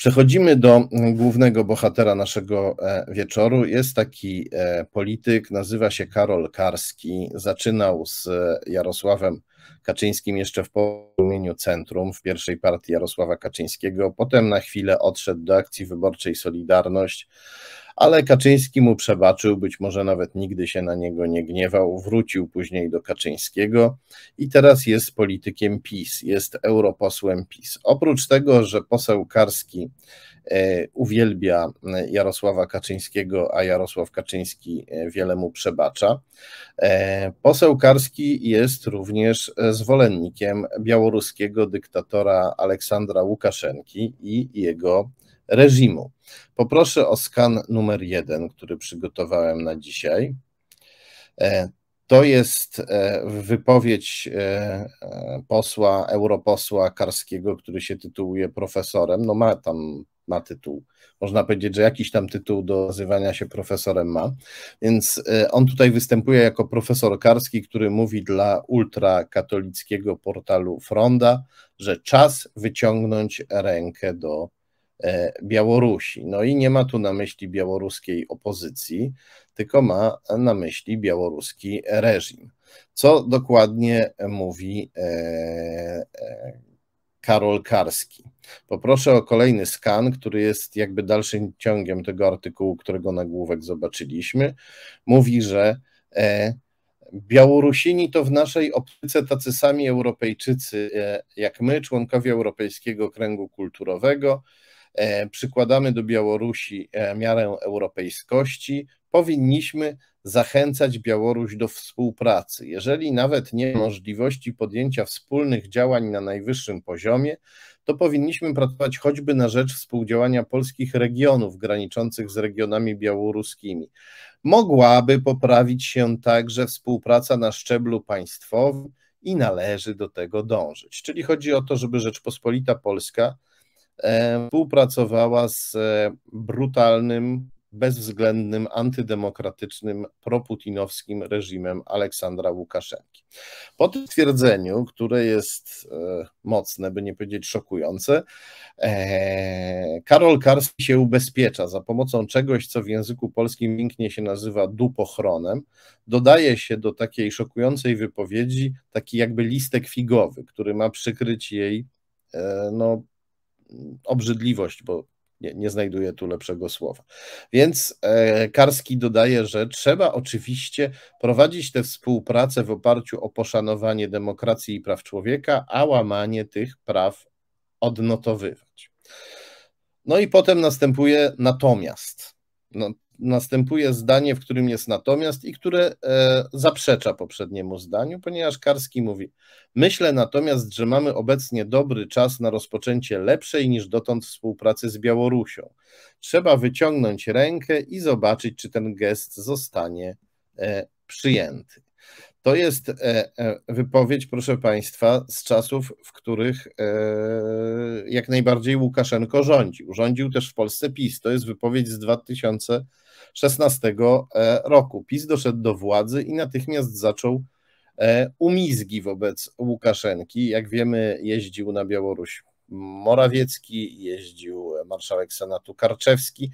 Przechodzimy do głównego bohatera naszego e, wieczoru. Jest taki e, polityk, nazywa się Karol Karski. Zaczynał z e, Jarosławem Kaczyńskim jeszcze w porozumieniu Centrum, w pierwszej partii Jarosława Kaczyńskiego. Potem na chwilę odszedł do akcji wyborczej Solidarność ale Kaczyński mu przebaczył, być może nawet nigdy się na niego nie gniewał, wrócił później do Kaczyńskiego i teraz jest politykiem PiS, jest europosłem PiS. Oprócz tego, że poseł Karski e, uwielbia e, Jarosława Kaczyńskiego, a Jarosław Kaczyński e, wiele mu przebacza. Poseł Karski jest również zwolennikiem białoruskiego dyktatora Aleksandra Łukaszenki i jego reżimu. Poproszę o skan numer jeden, który przygotowałem na dzisiaj. E, to jest e, wypowiedź e, posła, europosła Karskiego, który się tytułuje profesorem. No ma tam ma tytuł. Można powiedzieć, że jakiś tam tytuł do nazywania się profesorem ma. Więc on tutaj występuje jako profesor Karski, który mówi dla ultrakatolickiego portalu Fronda, że czas wyciągnąć rękę do E, Białorusi. No i nie ma tu na myśli białoruskiej opozycji, tylko ma na myśli białoruski reżim. Co dokładnie mówi e, e, Karol Karski. Poproszę o kolejny skan, który jest jakby dalszym ciągiem tego artykułu, którego nagłówek zobaczyliśmy. Mówi, że Białorusini to w naszej optyce tacy sami Europejczycy jak my, członkowie Europejskiego Kręgu Kulturowego. E, przykładamy do Białorusi e, miarę europejskości, powinniśmy zachęcać Białoruś do współpracy. Jeżeli nawet nie ma możliwości podjęcia wspólnych działań na najwyższym poziomie, to powinniśmy pracować choćby na rzecz współdziałania polskich regionów graniczących z regionami białoruskimi. Mogłaby poprawić się także współpraca na szczeblu państwowym i należy do tego dążyć. Czyli chodzi o to, żeby Rzeczpospolita Polska E, współpracowała z e, brutalnym, bezwzględnym, antydemokratycznym, proputinowskim reżimem Aleksandra Łukaszenki. Po tym twierdzeniu, które jest e, mocne, by nie powiedzieć szokujące, Karol Karski się ubezpiecza za pomocą czegoś, co w języku polskim pięknie się nazywa dupochronem. Dodaje się do takiej szokującej wypowiedzi taki jakby listek figowy, który ma przykryć jej no, obrzydliwość, bo nie, nie znajduję tu lepszego słowa. Więc e, Karski dodaje, że trzeba oczywiście prowadzić tę współpracę w oparciu o poszanowanie demokracji i praw człowieka, a łamanie tych praw odnotowywać. No i potem następuje natomiast. No, następuje zdanie, w którym jest natomiast i które e, zaprzecza poprzedniemu zdaniu, ponieważ Karski mówi: Myślę natomiast, że mamy obecnie dobry czas na rozpoczęcie lepszej niż dotąd współpracy z Białorusią. Trzeba wyciągnąć rękę i zobaczyć, czy ten gest zostanie e, przyjęty. To jest e, e, wypowiedź, proszę Państwa, z czasów, w których e, jak najbardziej Łukaszenko rządził. Rządził też w Polsce PiS. To jest wypowiedź z 2000 2016 e, roku. PiS doszedł do władzy i natychmiast zaczął e, umizgi wobec Łukaszenki. Jak wiemy, jeździł na Białoruś Morawiecki, jeździł marszałek Senatu Karczewski,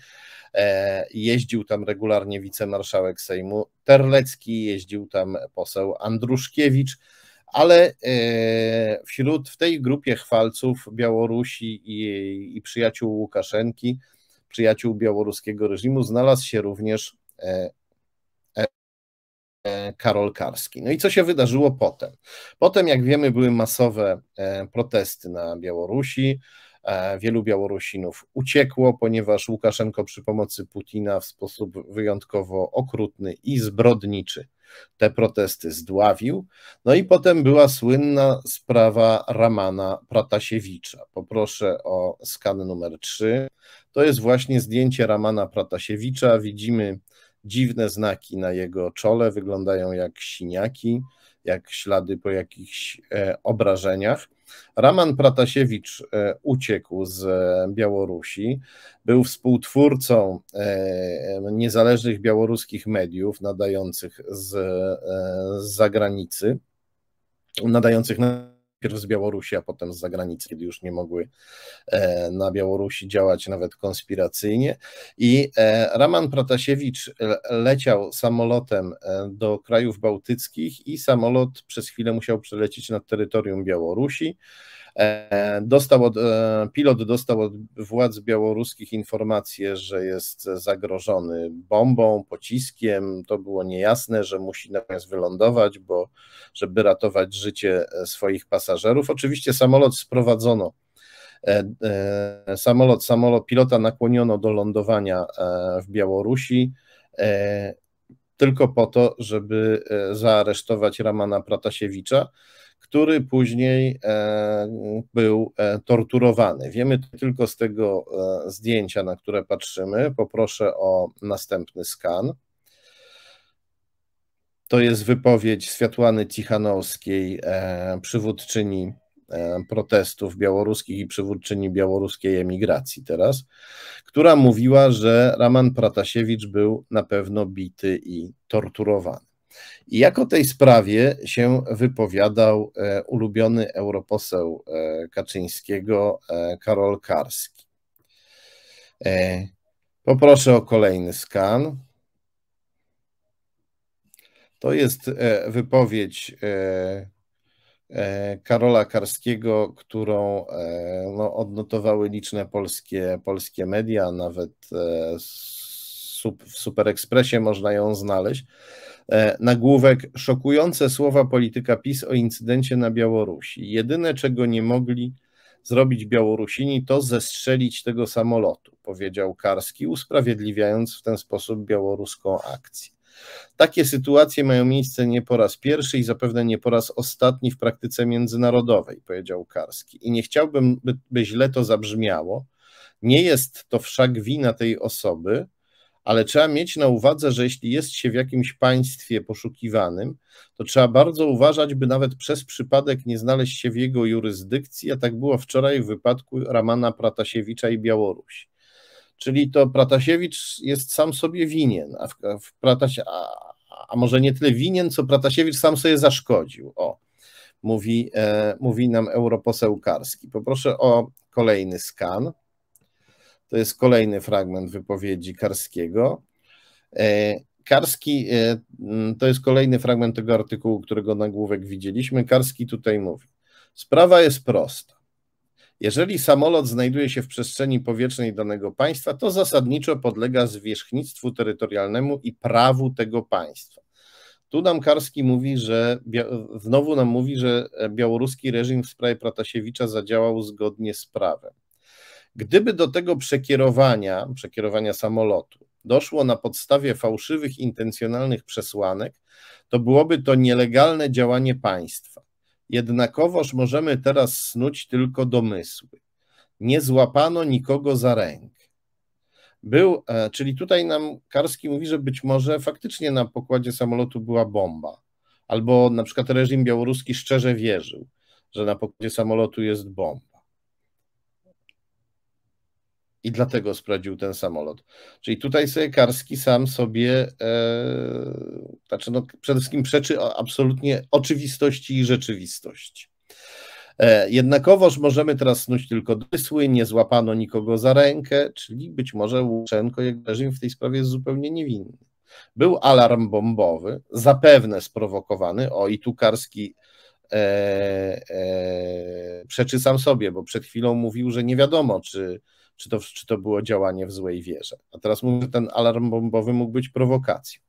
e, jeździł tam regularnie wicemarszałek Sejmu Terlecki, jeździł tam poseł Andruszkiewicz, ale wśród w tej grupie chwalców Białorusi i, i przyjaciół Łukaszenki przyjaciół białoruskiego reżimu znalazł się również e, e, e, Karol Karski. No i co się wydarzyło potem? Potem, jak wiemy, były masowe protesty na Białorusi. Wielu Białorusinów uciekło, ponieważ Łukaszenko przy pomocy Putina w sposób wyjątkowo okrutny i zbrodniczy te protesty zdławił. No i potem była słynna sprawa Ramana Pratasiewicza. Poproszę o skan numer 3. To jest właśnie zdjęcie Ramana Pratasiewicza. Widzimy dziwne znaki na jego czole, wyglądają jak siniaki, jak ślady po jakichś e, obrażeniach. Raman Pratasiewicz e, uciekł z e, Białorusi, był współtwórcą e, niezależnych białoruskich mediów nadających z, zagranicy, nadających na najpierw z Białorusi, a potem z zagranicy, kiedy już nie mogły e, na Białorusi działać nawet konspiracyjnie. I e, Raman Pratasiewicz leciał samolotem e, do krajów bałtyckich i samolot przez chwilę musiał przelecieć nad terytorium Białorusi. E, dostał od, e, pilot dostał od władz białoruskich informację, że jest zagrożony bombą, pociskiem. To było niejasne, że musi natomiast wylądować, bo żeby ratować życie e, swoich pasażerów. Oczywiście samolot sprowadzono samolot, samolot pilota nakłoniono do lądowania w Białorusi tylko po to, żeby zaaresztować Ramana Pratasiewicza który później e, był e, torturowany. Wiemy tylko z tego e, zdjęcia, na które patrzymy. Poproszę o następny skan. To jest wypowiedź Światłany Cichanowskiej, przywódczyni protestów białoruskich i przywódczyni białoruskiej emigracji teraz, która mówiła, że Raman Pratasiewicz był na pewno bity i torturowany. I jak o tej sprawie się wypowiadał e, ulubiony europoseł e, Kaczyńskiego e, Karol Karski. Poproszę o kolejny skan. To jest wypowiedź Karola Karskiego, którą no, odnotowały liczne polskie, polskie media, nawet w Superekspresie można ją znaleźć. E, nagłówek szokujące słowa polityka PiS o incydencie na Białorusi. Jedyne, czego nie mogli zrobić Białorusini, to zestrzelić tego samolotu, powiedział Karski, usprawiedliwiając w ten sposób białoruską akcję. Takie sytuacje mają miejsce nie po raz pierwszy i zapewne nie po raz ostatni w praktyce międzynarodowej, powiedział Karski. I nie chciałbym, by, by źle to zabrzmiało. Nie jest to wszak wina tej osoby, ale trzeba mieć na uwadze, że jeśli jest się w jakimś państwie poszukiwanym, to trzeba bardzo uważać, by nawet przez przypadek nie znaleźć się w jego jurysdykcji, a tak było wczoraj w wypadku Ramana Pratasiewicza i Białorusi. Czyli to Pratasiewicz jest sam sobie winien, a, w, w a, a może nie tyle winien, co Pratasiewicz sam sobie zaszkodził. O, mówi, e, mówi nam europoseł Karski. Poproszę o kolejny skan. To jest kolejny fragment wypowiedzi Karskiego. E, Karski, e, to jest kolejny fragment tego artykułu, którego nagłówek widzieliśmy. Karski tutaj mówi: Sprawa jest prosta. Jeżeli samolot znajduje się w przestrzeni powietrznej danego państwa, to zasadniczo podlega zwierzchnictwu terytorialnemu i prawu tego państwa. Tu nam Karski mówi, że znowu nam mówi, że e, białoruski reżim w sprawie Pratasiewicza zadziałał zgodnie z prawem. Gdyby do tego przekierowania, przekierowania samolotu doszło na podstawie fałszywych, intencjonalnych przesłanek, to byłoby to nielegalne działanie państwa. Jednakowoż możemy teraz snuć tylko domysły. Nie złapano nikogo za rękę. Był, e, czyli tutaj nam Karski mówi, że być może faktycznie na pokładzie samolotu była bomba, albo na przykład reżim białoruski szczerze wierzył, że na pokładzie samolotu jest bomba i dlatego sprawdził ten samolot. Czyli tutaj sobie Karski sam sobie, e, znaczy no, przede wszystkim przeczy absolutnie oczywistości i rzeczywistości. E, jednakowoż możemy teraz snuć tylko dysły, nie złapano nikogo za rękę, czyli być może Łuczenko, jak reżim w tej sprawie jest zupełnie niewinny. Był alarm bombowy, zapewne sprowokowany, o i tu Karski e, e, przeczy sam sobie, bo przed chwilą mówił, że nie wiadomo, czy czy to, czy to było działanie w złej wierze. A teraz mówię, ten alarm bombowy mógł być prowokacją.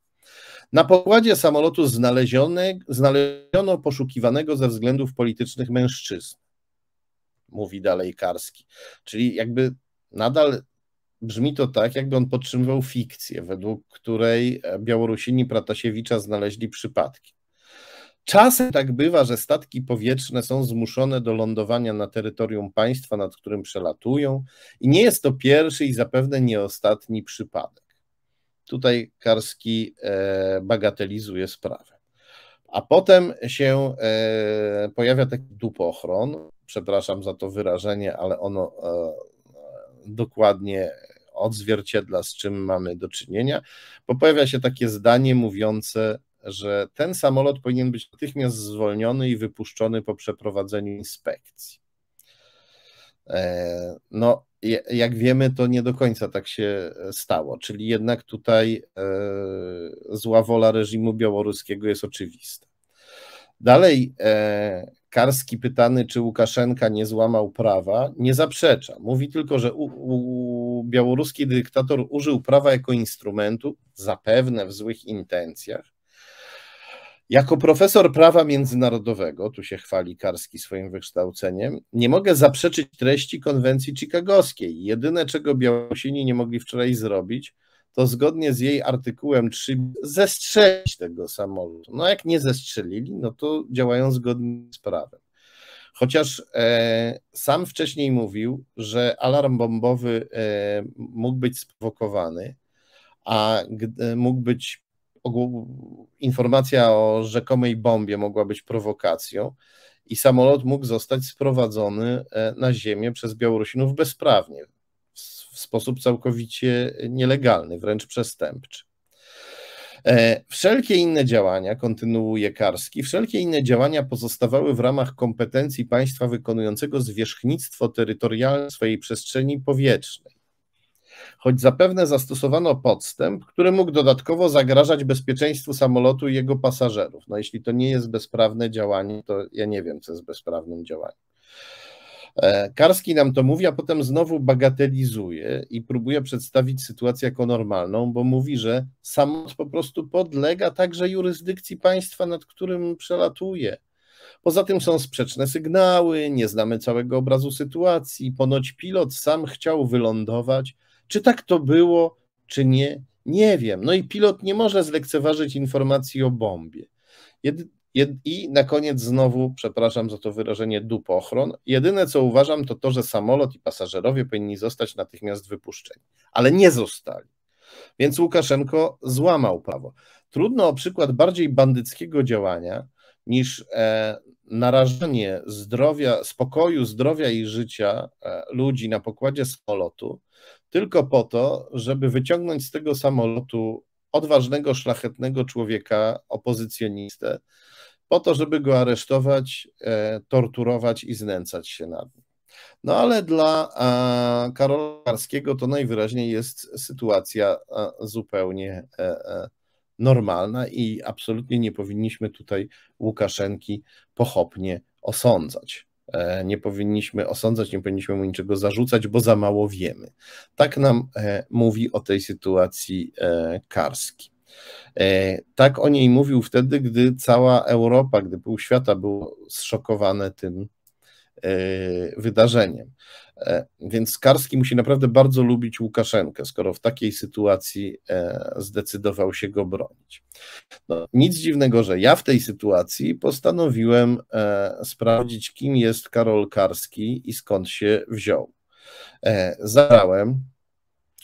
Na pokładzie samolotu znaleziono poszukiwanego ze względów politycznych mężczyzn, mówi dalej Karski. Czyli jakby nadal brzmi to tak, jakby on podtrzymywał fikcję, według której Białorusini Pratasiewicza znaleźli przypadki. Czasem tak bywa, że statki powietrzne są zmuszone do lądowania na terytorium państwa, nad którym przelatują, i nie jest to pierwszy i zapewne nie ostatni przypadek. Tutaj Karski e, bagatelizuje sprawę. A potem się e, pojawia taki dupochron, przepraszam za to wyrażenie, ale ono e, dokładnie odzwierciedla, z czym mamy do czynienia, bo pojawia się takie zdanie mówiące, że ten samolot powinien być natychmiast zwolniony i wypuszczony po przeprowadzeniu inspekcji. E, no, jak wiemy, to nie do końca tak się e, stało, czyli jednak tutaj e, zła wola reżimu białoruskiego jest oczywista. Dalej, Karski pytany, czy Łukaszenka nie złamał prawa, nie zaprzecza. Mówi tylko, że u, u, białoruski dyktator użył prawa jako instrumentu, zapewne w złych intencjach, jako profesor prawa międzynarodowego, tu się chwali Karski swoim wykształceniem, nie mogę zaprzeczyć treści konwencji chicagowskiej. Jedyne, czego Białosini nie mogli wczoraj zrobić, to zgodnie z jej artykułem 3 zestrzelić tego samolotu. No jak nie zestrzelili, no to działają zgodnie z prawem. Chociaż e, sam wcześniej mówił, że alarm bombowy e, mógł być sprowokowany, a e, mógł być informacja o rzekomej bombie mogła być prowokacją i samolot mógł zostać sprowadzony e, na ziemię przez Białorusinów bezprawnie, w sposób całkowicie nielegalny, wręcz przestępczy. E, wszelkie inne działania, kontynuuje Karski, wszelkie inne działania pozostawały w ramach kompetencji państwa wykonującego zwierzchnictwo terytorialne swojej przestrzeni powietrznej choć zapewne zastosowano podstęp, który mógł dodatkowo zagrażać bezpieczeństwu samolotu i jego pasażerów. No jeśli to nie jest bezprawne działanie, to ja nie wiem, co jest bezprawnym działaniem. E, Karski nam to mówi, a potem znowu bagatelizuje i próbuje przedstawić sytuację jako normalną, bo mówi, że samolot po prostu podlega także jurysdykcji państwa, nad którym przelatuje. Poza tym są sprzeczne sygnały, nie znamy całego obrazu sytuacji. Ponoć pilot sam chciał wylądować, czy tak to było, czy nie, nie wiem. No i pilot nie może zlekceważyć informacji o bombie. Jed, jed, I na koniec znowu, przepraszam za to wyrażenie, dupochron. Jedyne co uważam, to to, że samolot i pasażerowie powinni zostać natychmiast wypuszczeni, ale nie zostali. Więc Łukaszenko złamał prawo. Trudno o przykład bardziej bandyckiego działania niż e, narażenie zdrowia, spokoju, zdrowia i życia e, ludzi na pokładzie samolotu, tylko po to, żeby wyciągnąć z tego samolotu odważnego, szlachetnego człowieka, opozycjonistę, po to, żeby go aresztować, e, torturować i znęcać się nad nim. No ale dla Karola Karskiego to najwyraźniej jest sytuacja zupełnie e, normalna i absolutnie nie powinniśmy tutaj Łukaszenki pochopnie osądzać. E, nie powinniśmy osądzać, nie powinniśmy mu niczego zarzucać, bo za mało wiemy. Tak nam e, mówi o tej sytuacji e, Karski. Tak o niej mówił wtedy, gdy cała Europa, gdy pół świata było zszokowane tym wydarzeniem. E, więc Karski musi naprawdę bardzo lubić Łukaszenkę, skoro w takiej sytuacji e, zdecydował się go bronić. No, nic dziwnego, że ja w tej sytuacji postanowiłem e, sprawdzić, kim jest Karol Karski i skąd się wziął. Zabrałem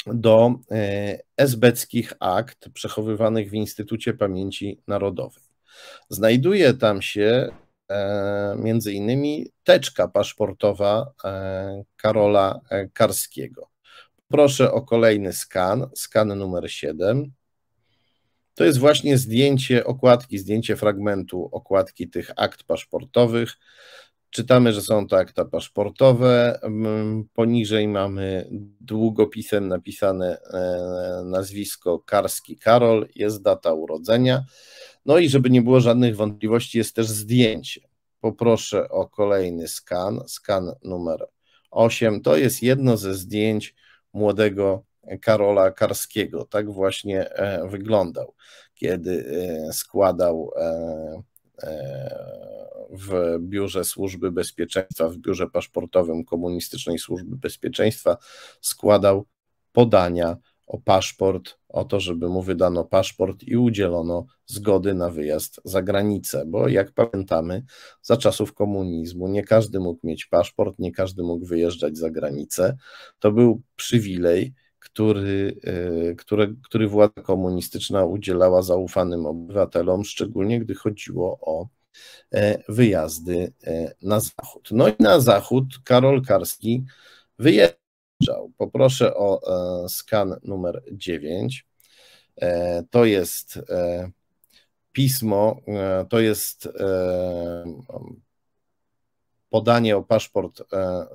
do esbeckich akt przechowywanych w Instytucie Pamięci Narodowej. Znajduje tam się E, między innymi teczka paszportowa e, Karola e, Karskiego. Proszę o kolejny skan, skan numer 7. To jest właśnie zdjęcie okładki, zdjęcie fragmentu okładki tych akt paszportowych. Czytamy, że są to akta paszportowe. Poniżej mamy długopisem napisane nazwisko Karski Karol, jest data urodzenia. No i żeby nie było żadnych wątpliwości, jest też zdjęcie. Poproszę o kolejny skan, skan numer 8. To jest jedno ze zdjęć młodego Karola Karskiego. Tak właśnie e, wyglądał, kiedy e, składał e, w biurze służby bezpieczeństwa, w biurze paszportowym komunistycznej służby bezpieczeństwa składał podania o paszport, o to, żeby mu wydano paszport i udzielono zgody na wyjazd za granicę, bo jak pamiętamy, za czasów komunizmu nie każdy mógł mieć paszport, nie każdy mógł wyjeżdżać za granicę. To był przywilej, który, e, który, który władza komunistyczna udzielała zaufanym obywatelom, szczególnie gdy chodziło o e, wyjazdy e, na zachód. No i na zachód Karol Karski wyjechał Ciao. Poproszę o e, skan numer 9. E, to jest e, pismo, to jest podanie o paszport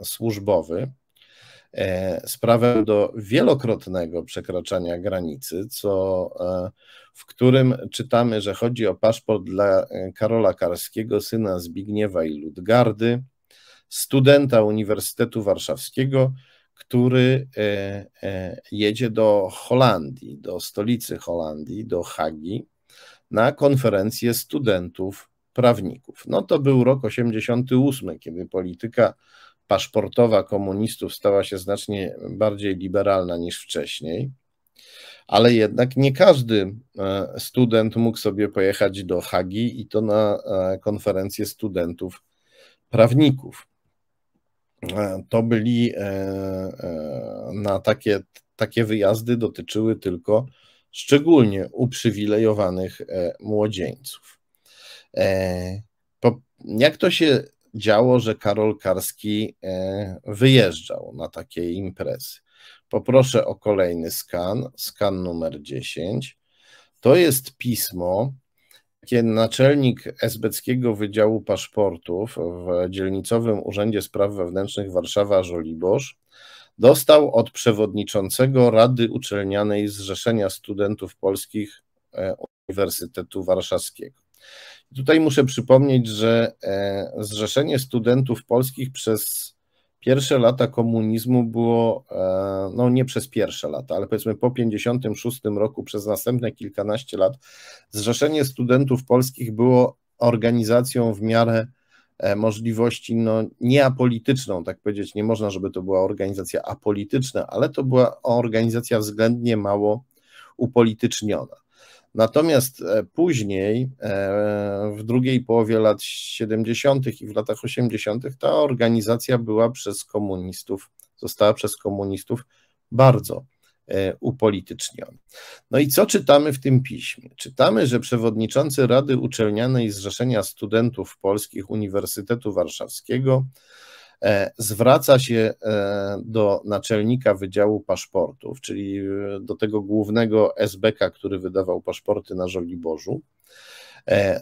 służbowy sprawę do wielokrotnego przekraczania granicy, co, w którym czytamy, że chodzi o paszport dla Karola Karskiego, syna Zbigniewa i Ludgardy, studenta Uniwersytetu Warszawskiego, który e, e, jedzie do Holandii, do stolicy Holandii, do Hagi, na konferencję studentów prawników. No to był rok 88, kiedy polityka paszportowa komunistów stała się znacznie bardziej liberalna niż wcześniej. Ale jednak nie każdy e, student mógł sobie pojechać do Hagi i to na konferencję studentów prawników. E, to byli e, e, na takie, takie wyjazdy dotyczyły tylko szczególnie uprzywilejowanych młodzieńców. Jak to się działo, że Karol Karski wyjeżdżał na takie imprezy? Poproszę o kolejny skan, skan numer 10. To jest pismo kiedy naczelnik Esbeckiego Wydziału Paszportów w Dzielnicowym Urzędzie Spraw Wewnętrznych Warszawa-Żoliborz dostał od przewodniczącego Rady Uczelnianej Zrzeszenia Studentów Polskich e, Uniwersytetu Warszawskiego. Tutaj muszę przypomnieć, że e, Zrzeszenie Studentów Polskich przez Pierwsze lata komunizmu było, e, no nie przez pierwsze lata, ale powiedzmy po 56 roku, przez następne kilkanaście lat, Zrzeszenie Studentów Polskich było organizacją w miarę e, możliwości no, nieapolityczną, tak powiedzieć nie można, żeby to była organizacja apolityczna, ale to była organizacja względnie mało upolityczniona. Natomiast e, później, e, w drugiej połowie lat 70. i w latach 80., ta organizacja była przez komunistów, została przez komunistów bardzo e, upolityczniona. No i co czytamy w tym piśmie? Czytamy, że przewodniczący Rady Uczelnianej Zrzeszenia Studentów Polskich Uniwersytetu Warszawskiego E, zwraca się e, do naczelnika Wydziału Paszportów, czyli e, do tego głównego SBK, który wydawał paszporty na Żoliborzu.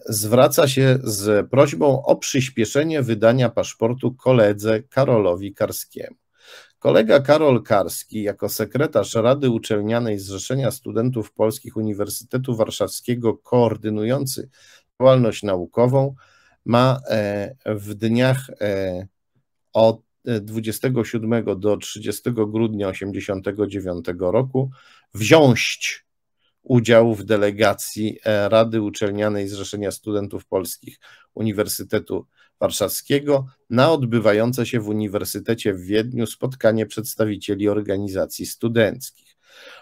Zwraca się z prośbą o przyspieszenie wydania paszportu koledze Karolowi Karskiemu. Kolega Karol Karski, jako sekretarz Rady Uczelnianej Zrzeszenia Studentów Polskich Uniwersytetu Warszawskiego, koordynujący działalność naukową, ma w dniach od 27 e, do 30 grudnia 1989 roku wziąć udział w delegacji e, Rady Uczelnianej Zrzeszenia Studentów Polskich Uniwersytetu Warszawskiego na odbywające się w Uniwersytecie w Wiedniu spotkanie przedstawicieli organizacji studenckich.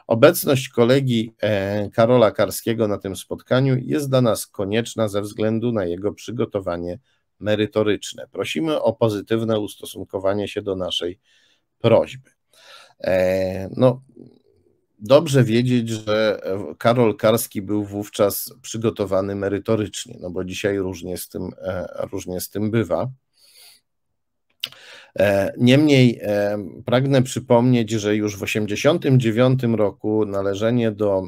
Obecność kolegi e, Karola Karskiego na tym spotkaniu jest dla nas konieczna ze względu na jego przygotowanie merytoryczne. Prosimy o pozytywne ustosunkowanie się do naszej prośby. E, no, dobrze wiedzieć, że e, Karol Karski był wówczas przygotowany merytorycznie, no bo dzisiaj różnie z tym, e, różnie z tym bywa. Niemniej pragnę przypomnieć, że już w 1989 roku należenie do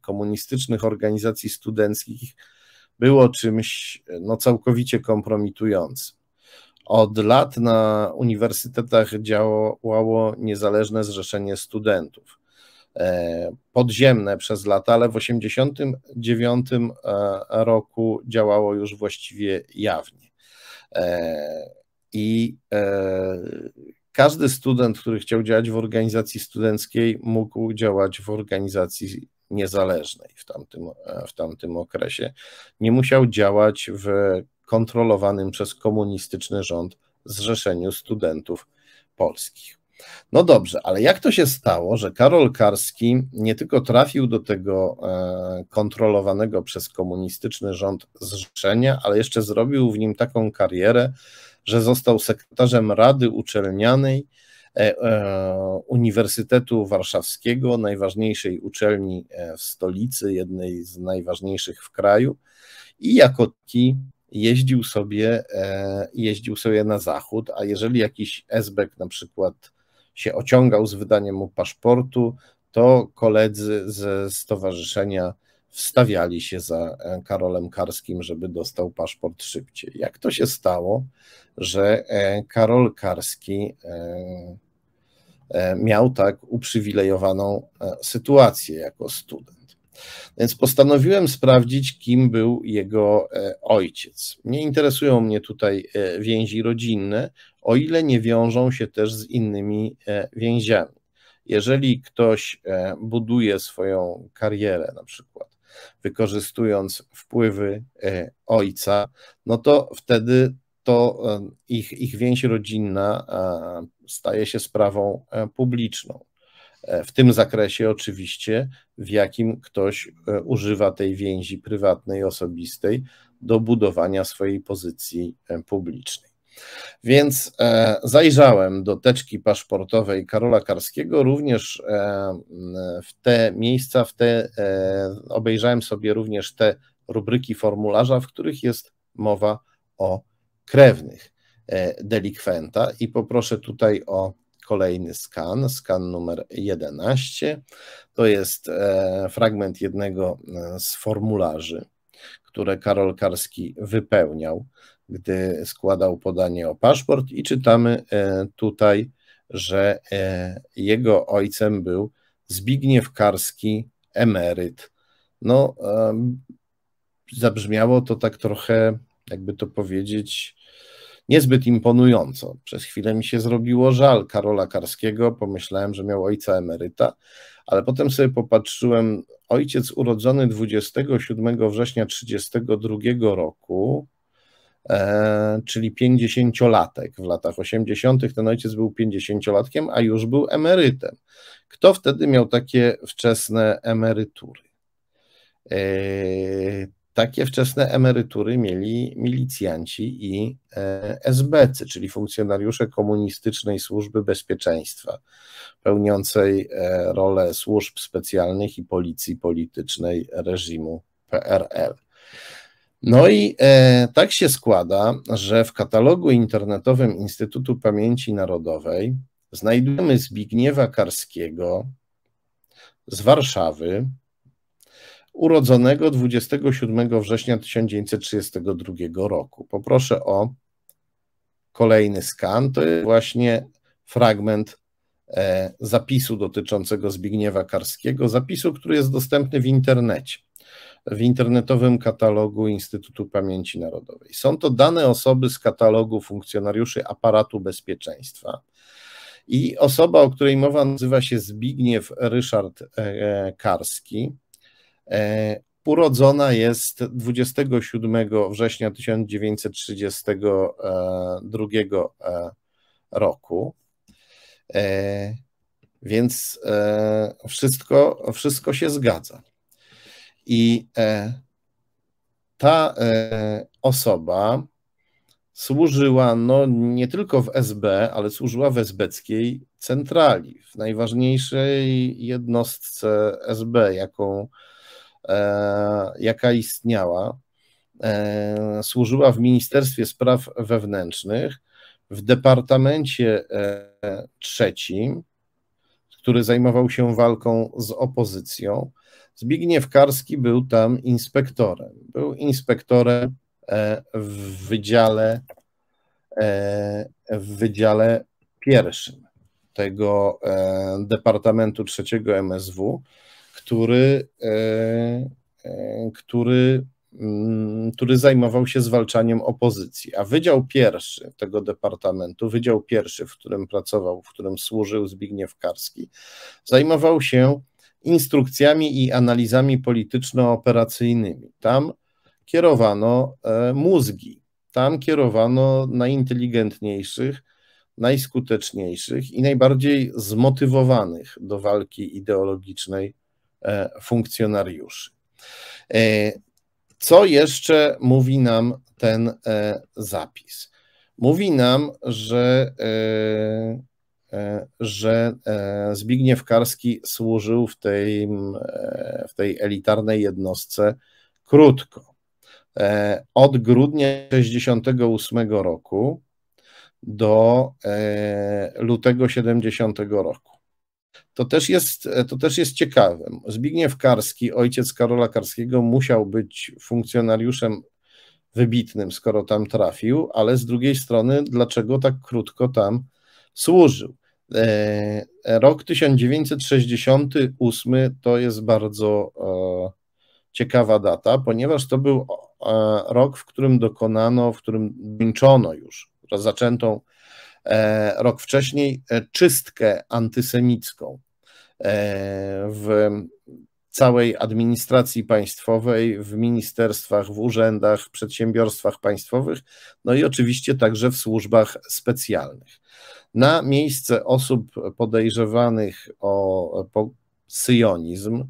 komunistycznych organizacji studenckich było czymś e, no, całkowicie kompromitującym. Od lat na uniwersytetach działało niezależne zrzeszenie studentów. E, podziemne przez lata, ale w 1989 e, roku działało już właściwie jawnie. I każdy student, który chciał działać w organizacji studenckiej, mógł działać w organizacji niezależnej w tamtym, e, w tamtym okresie, nie musiał działać w kontrolowanym przez komunistyczny rząd Zrzeszeniu Studentów Polskich. No dobrze, ale jak to się stało, że Karol Karski nie tylko trafił do tego e, kontrolowanego przez komunistyczny rząd zrzeszenia, ale jeszcze zrobił w nim taką karierę, że został sekretarzem Rady Uczelnianej, E, e, Uniwersytetu Warszawskiego, najważniejszej uczelni e, w stolicy, jednej z najważniejszych w kraju. I jako taki jeździł sobie, jeździł sobie na zachód, a jeżeli jakiś esbek na przykład się ociągał z wydaniem mu paszportu, to koledzy ze stowarzyszenia wstawiali się za Karolem Karskim, żeby dostał paszport szybciej. Jak to się stało, że Karol Karski E, miał tak uprzywilejowaną e, sytuację jako student. Więc postanowiłem sprawdzić, kim był jego e, ojciec. Nie interesują mnie tutaj więzi rodzinne, o ile nie wiążą się też z innymi więziami. Jeżeli ktoś buduje swoją karierę, na przykład wykorzystując wpływy ojca, no to wtedy to e, ich, ich więź rodzinna e, staje się sprawą e, publiczną. W tym zakresie, oczywiście, w jakim ktoś używa tej więzi prywatnej, osobistej do budowania swojej pozycji publicznej. Więc zajrzałem do teczki paszportowej Karola Karskiego, również w te miejsca, w te, obejrzałem sobie również te rubryki formularza, w których jest mowa o krewnych e, delikwenta. I poproszę tutaj o kolejny skan, skan numer 11. To jest e, fragment jednego e, z formularzy, które Karol Karski wypełniał, gdy składał podanie o paszport, i czytamy tutaj, że jego ojcem był Zbigniew Karski, emeryt. No, zabrzmiało to tak trochę jakby to powiedzieć, niezbyt imponująco. Przez chwilę mi się zrobiło żal Karola Karskiego, pomyślałem, że miał ojca emeryta, ale potem sobie popatrzyłem, ojciec urodzony 27 września 1932 roku, e, czyli 50-latek w latach 80., ten ojciec był 50-latkiem, a już był emerytem. Kto wtedy miał takie wczesne emerytury? E, takie wczesne emerytury mieli milicjanci i e, SBC, czyli funkcjonariusze komunistycznej służby bezpieczeństwa, pełniącej e, rolę służb specjalnych i policji politycznej reżimu PRL. No i e, tak się składa, że w katalogu internetowym Instytutu Pamięci Narodowej znajdujemy Zbigniewa Karskiego z Warszawy, urodzonego 27 września 1932 roku. Poproszę o kolejny skan. To jest właśnie fragment e, zapisu dotyczącego Zbigniewa Karskiego, zapisu, który jest dostępny w internecie, w internetowym katalogu Instytutu Pamięci Narodowej. Są to dane osoby z katalogu funkcjonariuszy aparatu bezpieczeństwa. I osoba, o której mowa, nazywa się Zbigniew Ryszard e, Karski. E, urodzona jest 27 września 1932 e, roku. E, więc wszystko, wszystko się zgadza. I ta osoba służyła no, nie tylko w SB, ale służyła w esbeckiej centrali, w najważniejszej jednostce SB, jaką E, jaka istniała, e, służyła w Ministerstwie Spraw Wewnętrznych, w Departamencie e, Trzecim, który zajmował się walką z opozycją. Zbigniew Karski był tam inspektorem. Był inspektorem w wydziale, w wydziale pierwszym tego Departamentu Trzeciego MSW który, e, e, który, mm, który zajmował się zwalczaniem opozycji. A Wydział Pierwszy tego departamentu, Wydział Pierwszy, w którym pracował, w którym służył Zbigniew Karski, zajmował się instrukcjami i analizami polityczno-operacyjnymi. Tam kierowano e, mózgi, tam kierowano najinteligentniejszych, najskuteczniejszych i najbardziej zmotywowanych do walki ideologicznej E, funkcjonariuszy. E, co jeszcze mówi nam ten e, zapis? Mówi nam, że, że Zbigniew Karski służył w tej, w tej elitarnej jednostce krótko. Od grudnia 1968 roku do lutego 70 roku. To też, jest, to też jest ciekawe. Zbigniew Karski, ojciec Karola Karskiego, musiał być funkcjonariuszem wybitnym, skoro tam trafił, ale z drugiej strony, dlaczego tak krótko tam służył? E, rok 1968 to jest bardzo e, ciekawa data, ponieważ to był e, rok, w którym dokonano, w którym kończono już zaczętą rok wcześniej czystkę antysemicką. E, w całej administracji państwowej, w ministerstwach, w urzędach, przedsiębiorstwach państwowych, no i oczywiście także w służbach specjalnych. Na miejsce osób podejrzewanych o syjonizm,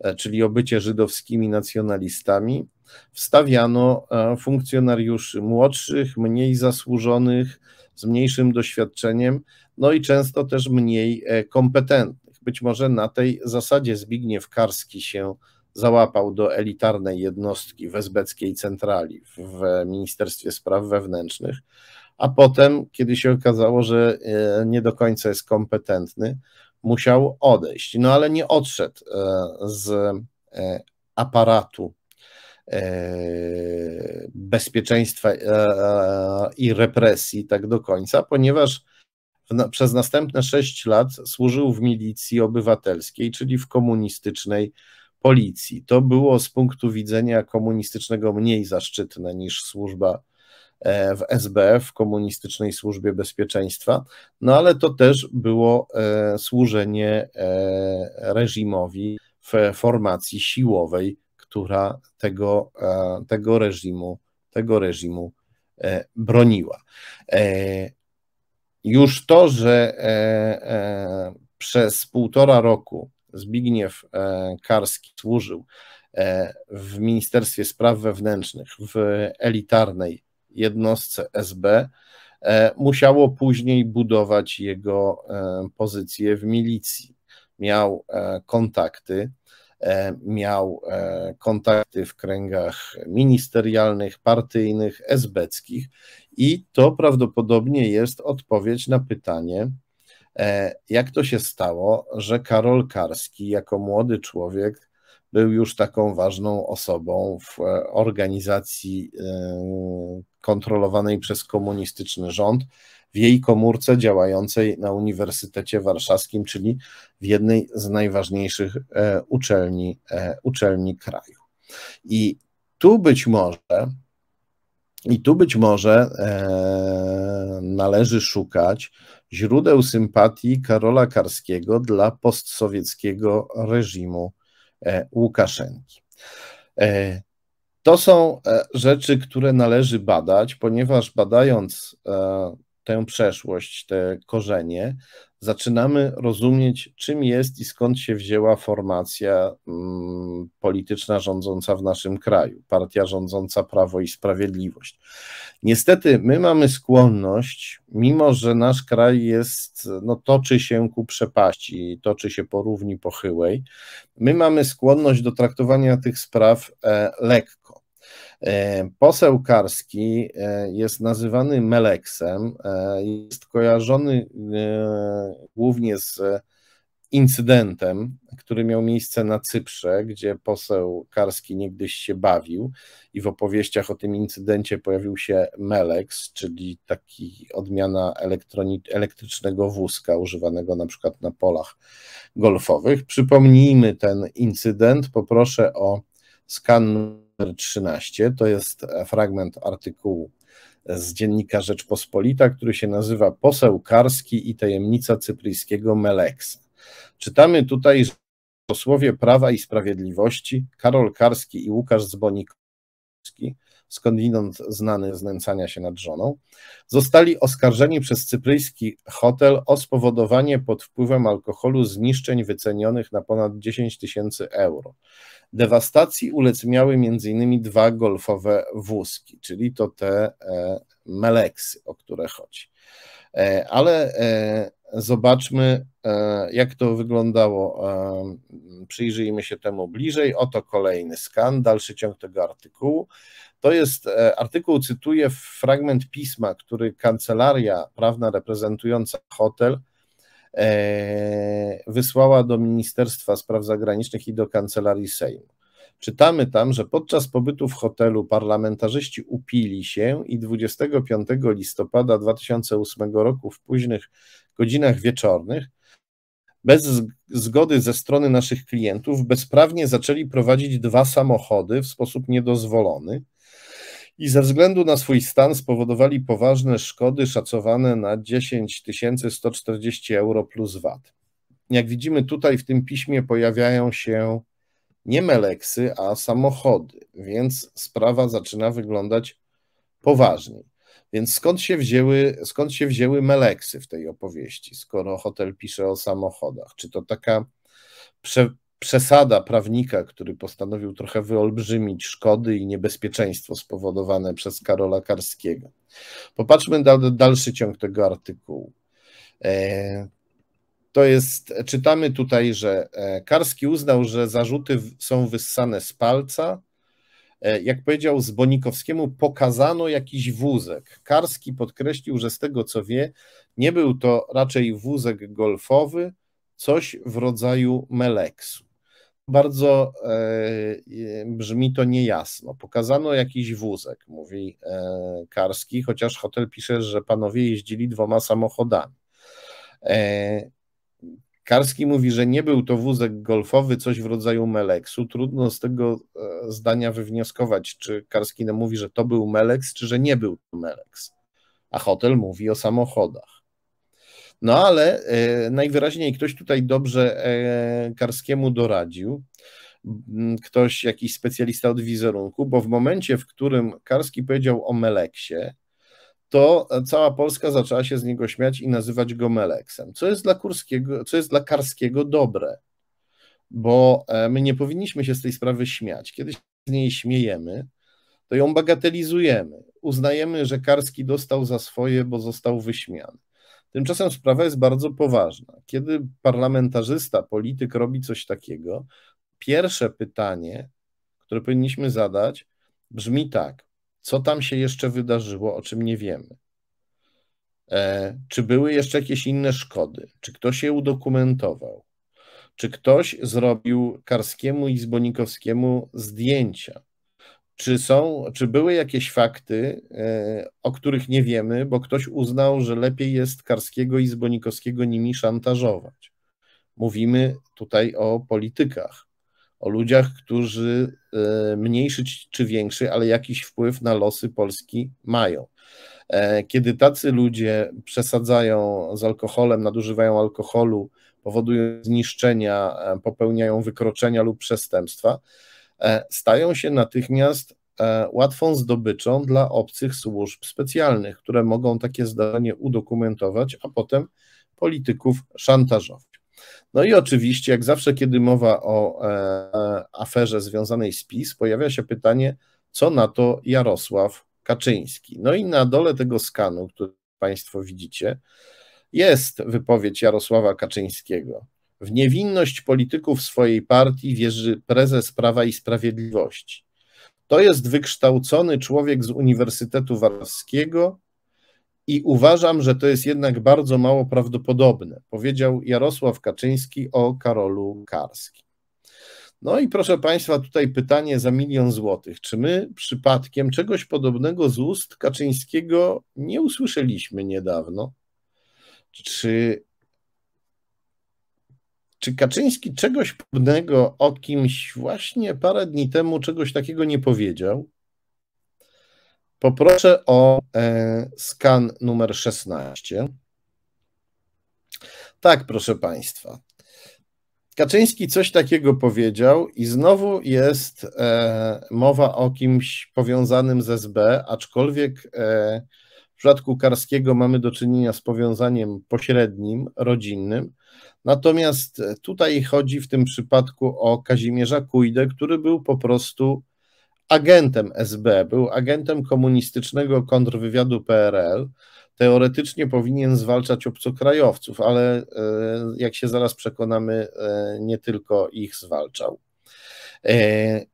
e, czyli o bycie żydowskimi nacjonalistami, wstawiano e, funkcjonariuszy młodszych, mniej zasłużonych, z mniejszym doświadczeniem, no i często też mniej kompetentnych. Być może na tej zasadzie Zbigniew Karski się załapał do elitarnej jednostki w esbeckiej centrali w Ministerstwie Spraw Wewnętrznych, a potem, kiedy się okazało, że e, nie do końca jest kompetentny, musiał odejść. No ale nie odszedł e, z e, aparatu bezpieczeństwa i represji tak do końca, ponieważ na, przez następne sześć lat służył w milicji obywatelskiej, czyli w komunistycznej policji. To było z punktu widzenia komunistycznego mniej zaszczytne niż służba e, w SBF, w Komunistycznej Służbie Bezpieczeństwa, no ale to też było e, służenie e, reżimowi w formacji siłowej, która tego, e, tego reżimu, tego reżimu e, broniła. E, już to, że e, e, przez półtora roku Zbigniew e, Karski służył w Ministerstwie Spraw Wewnętrznych, w elitarnej jednostce SB, musiało później budować jego pozycję w milicji. Miał kontakty, E, miał e, kontakty w kręgach ministerialnych, partyjnych, esbeckich i to prawdopodobnie jest odpowiedź na pytanie, e, jak to się stało, że Karol Karski jako młody człowiek był już taką ważną osobą w organizacji kontrolowanej przez komunistyczny rząd, w jej komórce działającej na Uniwersytecie Warszawskim, czyli w jednej z najważniejszych e, uczelni, e, uczelni kraju. I tu być może, i tu być może e, należy szukać źródeł sympatii Karola Karskiego dla postsowieckiego reżimu Łukaszenki. To są rzeczy, które należy badać, ponieważ badając tę przeszłość, te korzenie, zaczynamy rozumieć, czym jest i skąd się wzięła formacja mm, polityczna rządząca w naszym kraju, partia rządząca Prawo i Sprawiedliwość. Niestety, my mamy skłonność, mimo że nasz kraj jest, no, toczy się ku przepaści, toczy się po równi pochyłej, my mamy skłonność do traktowania tych spraw e, lekko E, poseł Karski e, jest nazywany Meleksem, e, jest kojarzony głównie z incydentem, który miał miejsce na Cyprze, gdzie poseł Karski niegdyś się bawił i w opowieściach o tym incydencie pojawił się Melex, czyli taki odmiana elektrycznego wózka używanego na przykład na polach golfowych. Przypomnijmy ten incydent, poproszę o skan 13. To jest fragment artykułu z dziennika Rzeczpospolita, który się nazywa Poseł Karski i tajemnica cypryjskiego Meleksa. Czytamy tutaj, że posłowie Prawa i Sprawiedliwości Karol Karski i Łukasz Zbonikowski skądinąd znany znęcania się nad żoną, zostali oskarżeni przez cypryjski hotel o spowodowanie pod wpływem alkoholu zniszczeń wycenionych na ponad 10 tysięcy euro. Dewastacji ulec miały m.in. dwa golfowe wózki, czyli to te e, meleksy, o które chodzi. E, ale e, zobaczmy, jak to wyglądało. Przyjrzyjmy się temu bliżej. Oto kolejny skan, dalszy ciąg tego artykułu. To jest e, artykuł, cytuję fragment pisma, który kancelaria prawna reprezentująca hotel e, wysłała do Ministerstwa Spraw Zagranicznych i do Kancelarii Sejmu. Czytamy tam, że podczas pobytu w hotelu parlamentarzyści upili się i 25 listopada 2008 roku w późnych godzinach wieczornych, bez zgody ze strony naszych klientów, bezprawnie zaczęli prowadzić dwa samochody w sposób niedozwolony, i ze względu na swój stan spowodowali poważne szkody szacowane na 10 140 euro plus VAT. Jak widzimy tutaj w tym piśmie pojawiają się nie meleksy, a samochody, więc sprawa zaczyna wyglądać poważniej. Więc skąd się, wzięły, skąd się wzięły meleksy w tej opowieści, skoro hotel pisze o samochodach? Czy to taka prze, przesada prawnika, który postanowił trochę wyolbrzymić szkody i niebezpieczeństwo spowodowane przez Karola Karskiego. Popatrzmy na dalszy ciąg tego artykułu. E, to jest, czytamy tutaj, że e, Karski uznał, że zarzuty są wyssane z palca. E, jak powiedział Zbonikowskiemu, pokazano jakiś wózek. Karski podkreślił, że z tego co wie, nie był to raczej wózek golfowy, coś w rodzaju meleksu bardzo e, brzmi to niejasno. Pokazano jakiś wózek, mówi e, Karski, chociaż hotel pisze, że panowie jeździli dwoma samochodami. E, Karski mówi, że nie był to wózek golfowy, coś w rodzaju meleksu. Trudno z tego zdania wywnioskować, czy Karski nam mówi, że to był meleks, czy że nie był to meleks. A hotel mówi o samochodach. No ale e, najwyraźniej ktoś tutaj dobrze e, Karskiemu doradził, mm, ktoś, jakiś specjalista od wizerunku, bo w momencie, w którym Karski powiedział o Meleksie, to cała Polska zaczęła się z niego śmiać i nazywać go Meleksem, co jest dla, Kurskiego, co jest dla Karskiego dobre, bo e, my nie powinniśmy się z tej sprawy śmiać. Kiedy się z niej śmiejemy, to ją bagatelizujemy. Uznajemy, że Karski dostał za swoje, bo został wyśmiany. Tymczasem sprawa jest bardzo poważna. Kiedy parlamentarzysta, polityk robi coś takiego, pierwsze pytanie, które powinniśmy zadać, brzmi tak: co tam się jeszcze wydarzyło, o czym nie wiemy? E, czy były jeszcze jakieś inne szkody? Czy ktoś je udokumentował? Czy ktoś zrobił Karskiemu i Zbonikowskiemu zdjęcia? Czy są, czy były jakieś fakty, e, o których nie wiemy, bo ktoś uznał, że lepiej jest Karskiego i Zbonikowskiego nimi szantażować? Mówimy tutaj o politykach, o ludziach, którzy e, mniejszy czy większy, ale jakiś wpływ na losy Polski mają. E, kiedy tacy ludzie przesadzają z alkoholem, nadużywają alkoholu, powodują zniszczenia, popełniają wykroczenia lub przestępstwa, E, stają się natychmiast e, łatwą zdobyczą dla obcych służb specjalnych, które mogą takie zdanie udokumentować, a potem polityków szantażować. No i oczywiście, jak zawsze, kiedy mowa o e, aferze związanej z PiS, pojawia się pytanie, co na to Jarosław Kaczyński. No i na dole tego skanu, który Państwo widzicie, jest wypowiedź Jarosława Kaczyńskiego. W niewinność polityków swojej partii wierzy prezes Prawa i Sprawiedliwości. To jest wykształcony człowiek z Uniwersytetu Warszawskiego i uważam, że to jest jednak bardzo mało prawdopodobne, powiedział Jarosław Kaczyński o Karolu Karskim. No i proszę Państwa, tutaj pytanie za milion złotych. Czy my przypadkiem czegoś podobnego z ust Kaczyńskiego nie usłyszeliśmy niedawno? Czy czy Kaczyński czegoś podobnego o kimś właśnie parę dni temu czegoś takiego nie powiedział? Poproszę o e, skan numer 16. Tak, proszę Państwa. Kaczyński coś takiego powiedział, i znowu jest e, mowa o kimś powiązanym z SB, aczkolwiek e, w przypadku Karskiego mamy do czynienia z powiązaniem pośrednim, rodzinnym, Natomiast e, tutaj chodzi w tym przypadku o Kazimierza Kujdę, który był po prostu agentem SB, był agentem komunistycznego kontrwywiadu PRL. Teoretycznie powinien zwalczać obcokrajowców, ale e, jak się zaraz przekonamy, e, nie tylko ich zwalczał.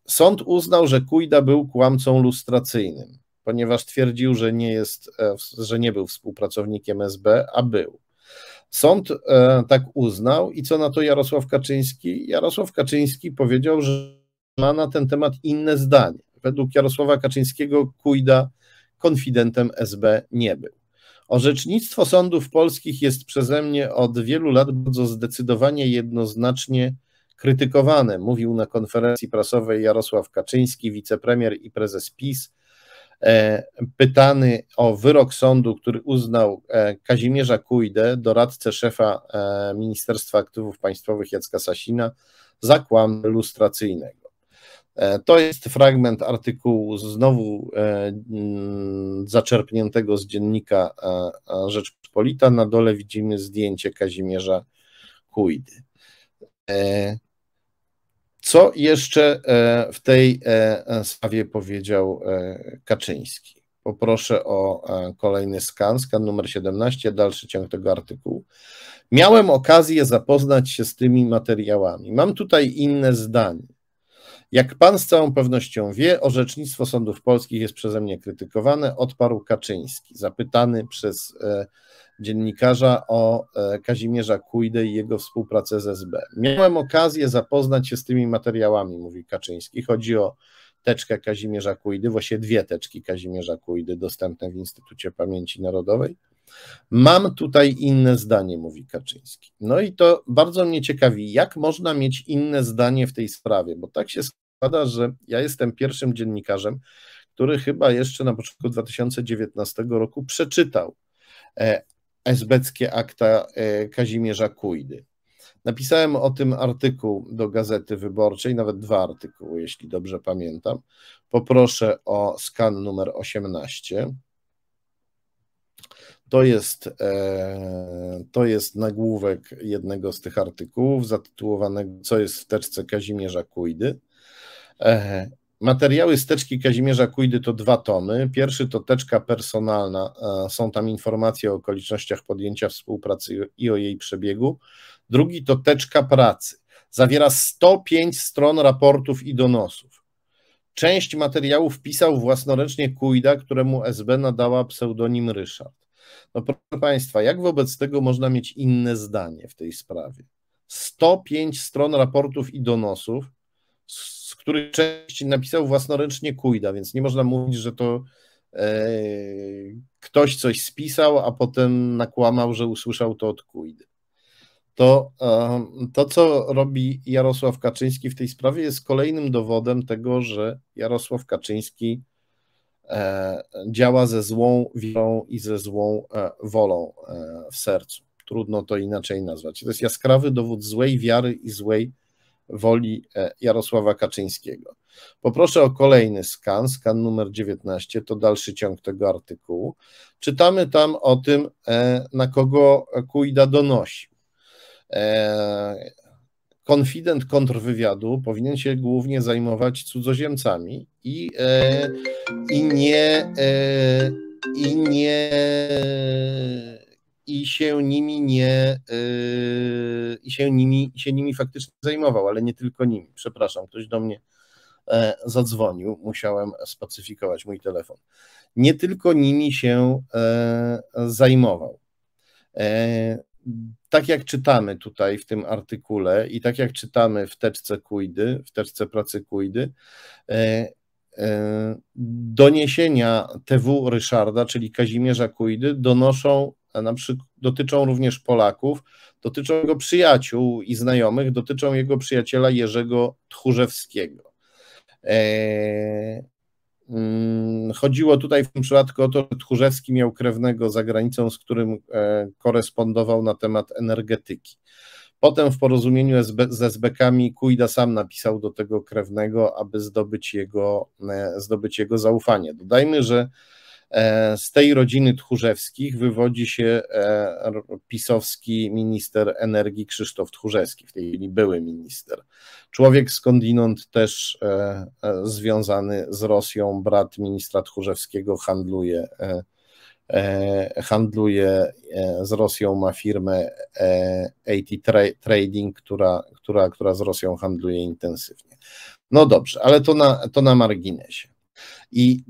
Sąd uznał, że Kujda był kłamcą lustracyjnym, ponieważ twierdził, że nie, jest, że nie był współpracownikiem SB, a był. Sąd e, tak uznał i co na to Jarosław Kaczyński? Jarosław Kaczyński powiedział, że ma na ten temat inne zdanie. Według Jarosława Kaczyńskiego Kujda konfidentem SB nie był. Orzecznictwo sądów polskich jest przeze mnie od wielu lat bardzo zdecydowanie jednoznacznie krytykowane, mówił na konferencji prasowej Jarosław Kaczyński, wicepremier i prezes PiS, E, pytany o wyrok sądu, który uznał e, Kazimierza Kujdę, doradcę szefa e, Ministerstwa Aktywów Państwowych Jacka Sasina, za kłam lustracyjnego. To jest fragment artykułu znowu mm, zaczerpniętego z dziennika Rzeczpospolita. Na dole widzimy zdjęcie Kazimierza Kujdy. Co jeszcze e, w tej e, e, sprawie powiedział Kaczyński? Poproszę o kolejny skan, skan numer 17, dalszy ciąg tego artykułu. Miałem okazję zapoznać się z tymi materiałami. Mam tutaj inne zdanie. Jak pan z całą pewnością wie, orzecznictwo sądów polskich jest przeze mnie krytykowane, odparł Kaczyński, zapytany przez dziennikarza o e, Kazimierza Kujdę i jego współpracę z SB. Miałem okazję zapoznać się z tymi materiałami, mówi Kaczyński. Chodzi o teczkę Kazimierza Kujdy, właśnie dwie teczki Kazimierza Kujdy dostępne w Instytucie Pamięci Narodowej. Mam tutaj inne zdanie, mówi Kaczyński. No i to bardzo mnie ciekawi, jak można mieć inne zdanie w tej sprawie, bo tak się składa, że ja jestem pierwszym dziennikarzem, który chyba jeszcze na początku 2019 roku przeczytał e, esbeckie akta e, Kazimierza Kujdy. Napisałem o tym artykuł do Gazety Wyborczej, nawet dwa artykuły, jeśli dobrze pamiętam. Poproszę o skan numer 18. To jest, e, to jest nagłówek jednego z tych artykułów zatytułowanego Co jest w teczce Kazimierza Kujdy. E, Materiały steczki Kazimierza Kujdy to dwa tomy. Pierwszy to teczka personalna, e, są tam informacje o okolicznościach podjęcia współpracy i o jej przebiegu. Drugi to teczka pracy. Zawiera 105 stron raportów i donosów. Część materiałów pisał własnoręcznie Kujda, któremu SB nadała pseudonim Ryszard. No proszę Państwa, jak wobec tego można mieć inne zdanie w tej sprawie? 105 stron raportów i donosów, których część napisał własnoręcznie Kujda, więc nie można mówić, że to e, ktoś coś spisał, a potem nakłamał, że usłyszał to od Kujdy. To, e, to, co robi Jarosław Kaczyński w tej sprawie, jest kolejnym dowodem tego, że Jarosław Kaczyński e, działa ze złą wiarą i ze złą wolą w sercu. Trudno to inaczej nazwać. To jest jaskrawy dowód złej wiary i złej woli e, Jarosława Kaczyńskiego. Poproszę o kolejny skan, skan numer 19, to dalszy ciąg tego artykułu. Czytamy tam o tym, e, na kogo Kujda donosi. E, konfident kontrwywiadu powinien się głównie zajmować cudzoziemcami i, i nie. I nie i się nimi nie yy, i się nimi, się nimi faktycznie zajmował, ale nie tylko nimi. Przepraszam, ktoś do mnie e, zadzwonił, musiałem spacyfikować mój telefon. Nie tylko nimi się e, zajmował. E, tak jak czytamy tutaj w tym artykule i tak jak czytamy w teczce Kujdy, w teczce pracy Kujdy, doniesienia TW Ryszarda, czyli Kazimierza Kujdy, donoszą na przykład, dotyczą również Polaków, dotyczą jego przyjaciół i znajomych, dotyczą jego przyjaciela Jerzego Tchórzewskiego. E, mm, chodziło tutaj w tym przypadku o to, że Tchórzewski miał krewnego za granicą, z którym e, korespondował na temat energetyki. Potem w porozumieniu ze Zbekami Kujda sam napisał do tego krewnego, aby zdobyć jego, e, zdobyć jego zaufanie. Dodajmy, że E, z tej rodziny Tchórzewskich wywodzi się e, pisowski minister energii Krzysztof Tchórzewski, w tej chwili były minister. Człowiek skądinąd też e, związany z Rosją, brat ministra Tchórzewskiego handluje, handluje z Rosją, ma firmę AT Trading, która, która, która z Rosją handluje intensywnie. No dobrze, ale to na, to na marginesie. I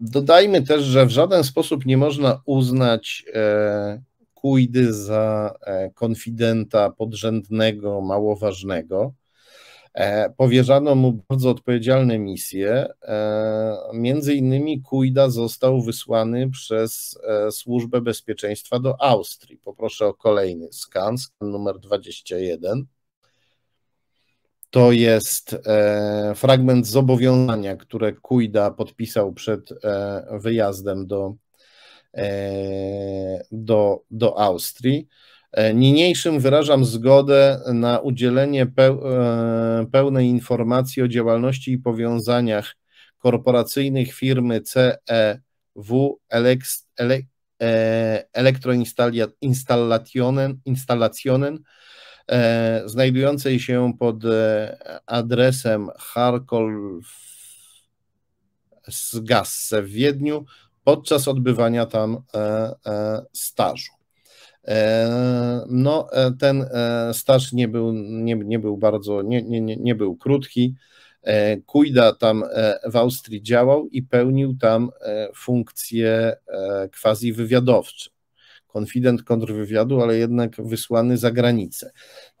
Dodajmy też, że w żaden sposób nie można uznać e, Kujdy za e, konfidenta podrzędnego, mało ważnego. E, powierzano mu bardzo odpowiedzialne misje. Między innymi Kujda został wysłany przez Służbę Bezpieczeństwa do Austrii. Poproszę o kolejny skan, skan numer 21 to jest e, fragment zobowiązania, które Kujda podpisał przed e, wyjazdem do, e, do, do Austrii. Niniejszym wyrażam zgodę na udzielenie pełnej informacji o działalności i powiązaniach korporacyjnych firmy CEW Elektroinstallationen E, znajdującej się pod e, adresem Charkow-Gaz w Wiedniu podczas odbywania tam e, stażu. No, ten staż nie był, nie, nie był bardzo, nie, nie, nie był krótki. Kujda tam w Austrii działał i pełnił tam funkcję quasi wywiadowczą konfident kontrwywiadu, ale jednak wysłany za granicę.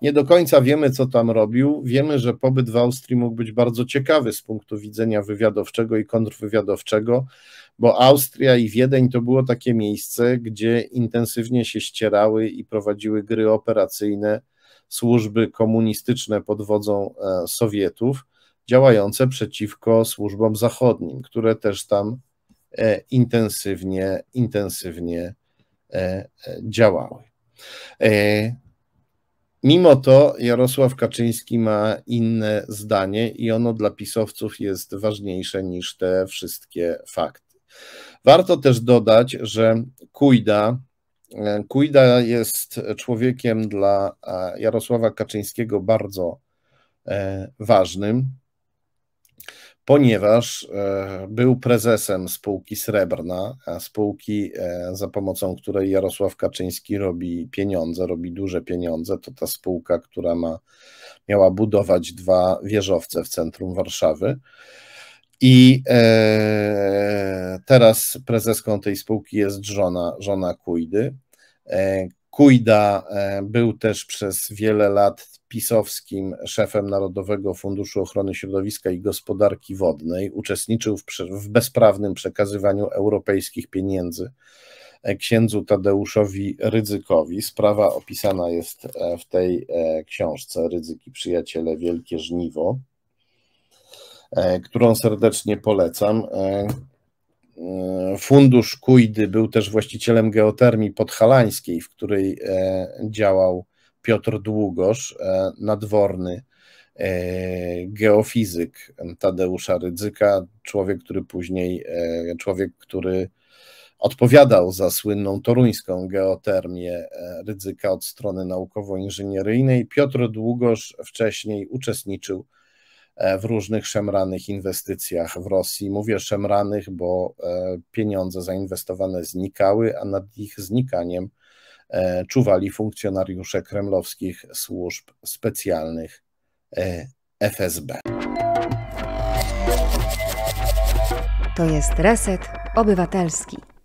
Nie do końca wiemy, co tam robił. Wiemy, że pobyt w Austrii mógł być bardzo ciekawy z punktu widzenia wywiadowczego i kontrwywiadowczego, bo Austria i Wiedeń to było takie miejsce, gdzie intensywnie się ścierały i prowadziły gry operacyjne służby komunistyczne pod wodzą e, Sowietów, działające przeciwko służbom zachodnim, które też tam e, intensywnie, intensywnie E, działały. E, mimo to Jarosław Kaczyński ma inne zdanie i ono dla pisowców jest ważniejsze niż te wszystkie fakty. Warto też dodać, że Kujda, e, Kujda jest człowiekiem dla Jarosława Kaczyńskiego bardzo ważnym ponieważ e, był prezesem spółki Srebrna, spółki e, za pomocą której Jarosław Kaczyński robi pieniądze, robi duże pieniądze. To ta spółka, która ma, miała budować dwa wieżowce w centrum Warszawy. I e, teraz prezeską tej spółki jest żona, żona Kujdy, Kujda e, był też przez wiele lat pisowskim szefem Narodowego Funduszu Ochrony Środowiska i Gospodarki Wodnej. Uczestniczył w, w bezprawnym przekazywaniu europejskich pieniędzy e, księdzu Tadeuszowi Rydzykowi. Sprawa opisana jest e, w tej książce Rydzyki Przyjaciele Wielkie Żniwo, którą serdecznie polecam. E, fundusz Kujdy był też właścicielem geotermii podhalańskiej, w której e, działał Piotr Długosz, e, nadworny geofizyk Tadeusza Rydzyka, człowiek, który później, człowiek, który odpowiadał za słynną toruńską geotermię Rydzyka od strony naukowo-inżynieryjnej. Piotr Długosz wcześniej uczestniczył E, w różnych szemranych inwestycjach w Rosji. Mówię szemranych, bo e, pieniądze zainwestowane znikały, a nad ich znikaniem e, czuwali funkcjonariusze kremlowskich służb specjalnych FSB. To jest Reset Obywatelski.